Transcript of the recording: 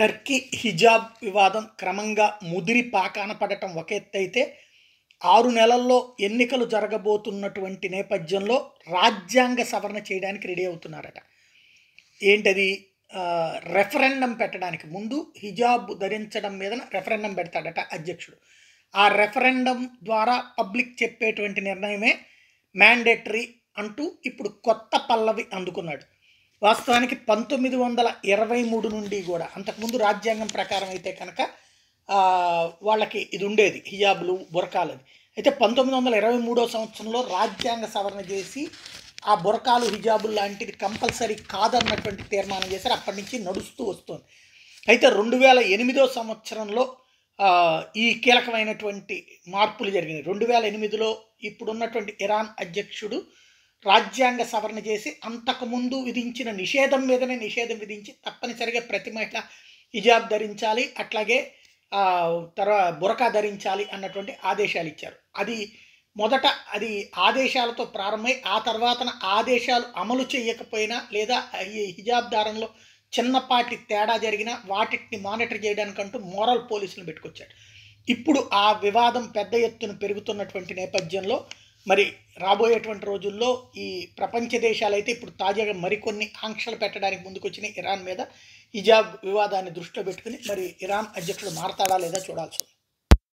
Turkey హిజాబ్ వివాదం క్రమంగా ముదిరి పాకాన పడటం ఒక ఎత్తైతే ఆరు నెలల్లో ఎన్నికలు జరగబోతున్నటువంటి నేపథ్యంలో రాజ్యాంగ సవరణ చేయడానికి రెడీ అవుతున్నారట ఏంటది రెఫరెండం పెట్టడానికి ముందు హిజాబ్ ధరించడం మీద రెఫరెండం పెడతాడట అధ్యక్షుడు ఆ రెఫరెండం ద్వారా పబ్లిక్ చెప్పేటువంటి నిర్ణయమే మ్యాండేటరీ అంటూ ఇప్పుడు కొత్త పల్లవి అందుకున్నాడు వాస్తవానికి పంతొమ్మిది వందల ఇరవై మూడు నుండి కూడా అంతకుముందు రాజ్యాంగం ప్రకారం అయితే కనుక వాళ్ళకి ఇది ఉండేది హిజాబులు బురకాలది అయితే పంతొమ్మిది వందల ఇరవై మూడో సంవత్సరంలో రాజ్యాంగ సవరణ చేసి ఆ బురకాలు హిజాబులు లాంటిది కంపల్సరీ కాదన్నటువంటి తీర్మానం చేశారు అప్పటి నుంచి నడుస్తూ వస్తుంది అయితే రెండు వేల ఎనిమిదో సంవత్సరంలో ఈ కీలకమైనటువంటి మార్పులు జరిగినాయి రెండు వేల ఎనిమిదిలో ఇప్పుడున్నటువంటి ఇరాన్ అధ్యక్షుడు రాజ్యాంగ సవరణ చేసి అంతకుముందు విధించిన నిషేధం మీదనే నిషేధం విధించి తప్పనిసరిగా ప్రతి మహిళ హిజాబ్ ధరించాలి అట్లాగే తర్వాత బురకా ధరించాలి అన్నటువంటి ఆదేశాలు ఇచ్చారు అది మొదట అది ఆదేశాలతో ప్రారంభమై ఆ తర్వాతన ఆదేశాలు అమలు చేయకపోయినా లేదా ఈ హిజాబ్ ధారణలో చిన్నపాటి తేడా జరిగినా వాటిని మానిటర్ చేయడానికంటూ మోరల్ పోలీసులు పెట్టుకొచ్చాడు ఇప్పుడు ఆ వివాదం పెద్ద ఎత్తున పెరుగుతున్నటువంటి నేపథ్యంలో మరి రాబోయేటువంటి రోజుల్లో ఈ ప్రపంచ దేశాలైతే ఇప్పుడు తాజాగా మరికొన్ని ఆంక్షలు పెట్టడానికి ముందుకొచ్చిన ఇరాన్ మీద హిజాబ్ వివాదాన్ని దృష్టిలో పెట్టుకుని మరి ఇరాన్ అధ్యక్షుడు మారతాడా లేదా చూడాల్సి ఉంది